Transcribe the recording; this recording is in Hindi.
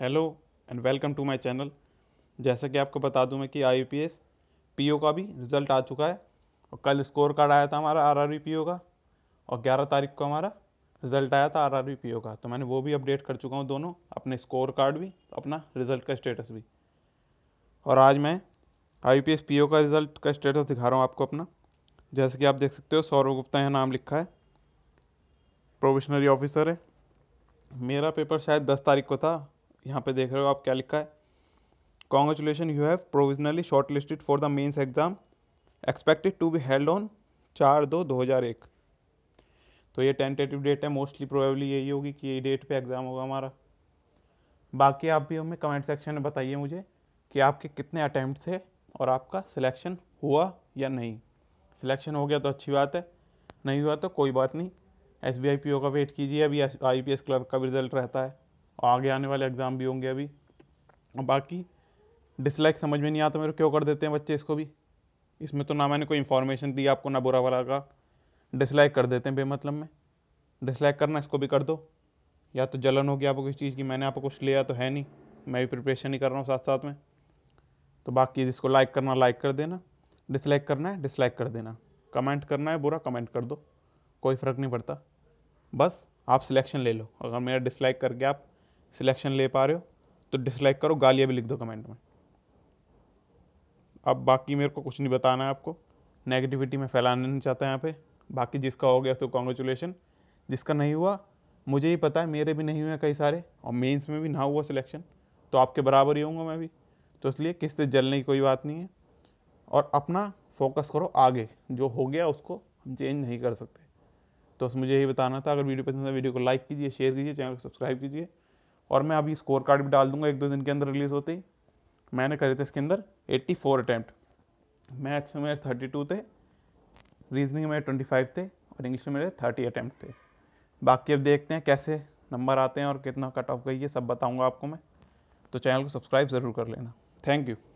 hello and welcome to my channel जैसा कि आपको बता दूं मैं कि आई पीओ का भी रिज़ल्ट आ चुका है और कल स्कोर कार्ड आया था हमारा आरआरबी पीओ का और 11 तारीख को हमारा रिज़ल्ट आया था आरआरबी पीओ का तो मैंने वो भी अपडेट कर चुका हूँ दोनों अपने स्कोर कार्ड भी अपना रिज़ल्ट का स्टेटस भी और आज मैं आई पी का रिज़ल्ट का स्टेटस दिखा रहा हूँ आपको अपना जैसे कि आप देख सकते हो सौरव गुप्ता यहाँ नाम लिखा है प्रोविशनरी ऑफिसर है मेरा पेपर शायद दस तारीख को था यहाँ पे देख रहे हो आप क्या लिखा है congratulation you have provisionally shortlisted for the mains exam expected to be held on चार दो दो हज़ार एक तो ये टेंटेटिव डेट है मोस्टली प्रोबेबली यही होगी कि ये डेट पे एग्ज़ाम होगा हमारा बाकी आप भी हमें कमेंट सेक्शन में बताइए मुझे कि आपके कितने अटैम्प्ट थे और आपका सिलेक्शन हुआ या नहीं सिलेक्शन हो गया तो अच्छी बात है नहीं हुआ तो कोई बात नहीं S B I P O का वेट कीजिए अभी आई पी एस क्लर्क का भी रिजल्ट रहता है आगे आने वाले एग्ज़ाम भी होंगे अभी और बाकी डिसलाइक समझ में नहीं आता मेरे क्यों कर देते हैं बच्चे इसको भी इसमें तो ना मैंने कोई इन्फॉर्मेशन दी आपको ना बुरा वाला का डिसलाइक कर देते हैं बेमतलब में डिसलाइक करना इसको भी कर दो या तो जलन होगी आपको किसी चीज़ की मैंने आपको कुछ लिया तो है नहीं मैं भी प्रिपरेशन ही कर रहा हूँ साथ साथ में तो बाकी जिसको लाइक करना लाइक कर देना डिसलाइक करना है डिसलाइक कर देना कमेंट करना है बुरा कमेंट कर दो कोई फ़र्क नहीं पड़ता बस आप सिलेक्शन ले लो अगर मेरा डिसलाइक करके आप सिलेक्शन ले पा रहे हो तो डिसलाइक करो गालियाँ भी लिख दो कमेंट में अब बाकी मेरे को कुछ नहीं बताना है आपको नेगेटिविटी में फैलाना नहीं चाहता यहाँ पे बाकी जिसका हो गया तो कॉन्ग्रेचुलेसन जिसका नहीं हुआ मुझे ही पता है मेरे भी नहीं हुए कई सारे और मेंस में भी ना हुआ सिलेक्शन तो आपके बराबर ही होंगे मैं भी तो इसलिए किससे जलने की कोई बात नहीं है और अपना फोकस करो आगे जो हो गया उसको हम चेंज नहीं कर सकते तो बस मुझे यही बताना था अगर वीडियो पसंद है वीडियो को लाइक कीजिए शेयर कीजिए चैनल को सब्सक्राइब कीजिए और मैं अभी स्कोर कार्ड भी डाल दूंगा एक दो दिन के अंदर रिलीज़ होते ही मैंने करे थे इसके अंदर 84 फोर अटैम्प्ट मैथ्स में मेरे 32 थे रीजनिंग में 25 थे और इंग्लिश में मेरे 30 अटैम्प्ट थे बाकी अब देखते हैं कैसे नंबर आते हैं और कितना कट ऑफ गई है सब बताऊँगा आपको मैं तो चैनल को सब्सक्राइब ज़रूर कर लेना थैंक यू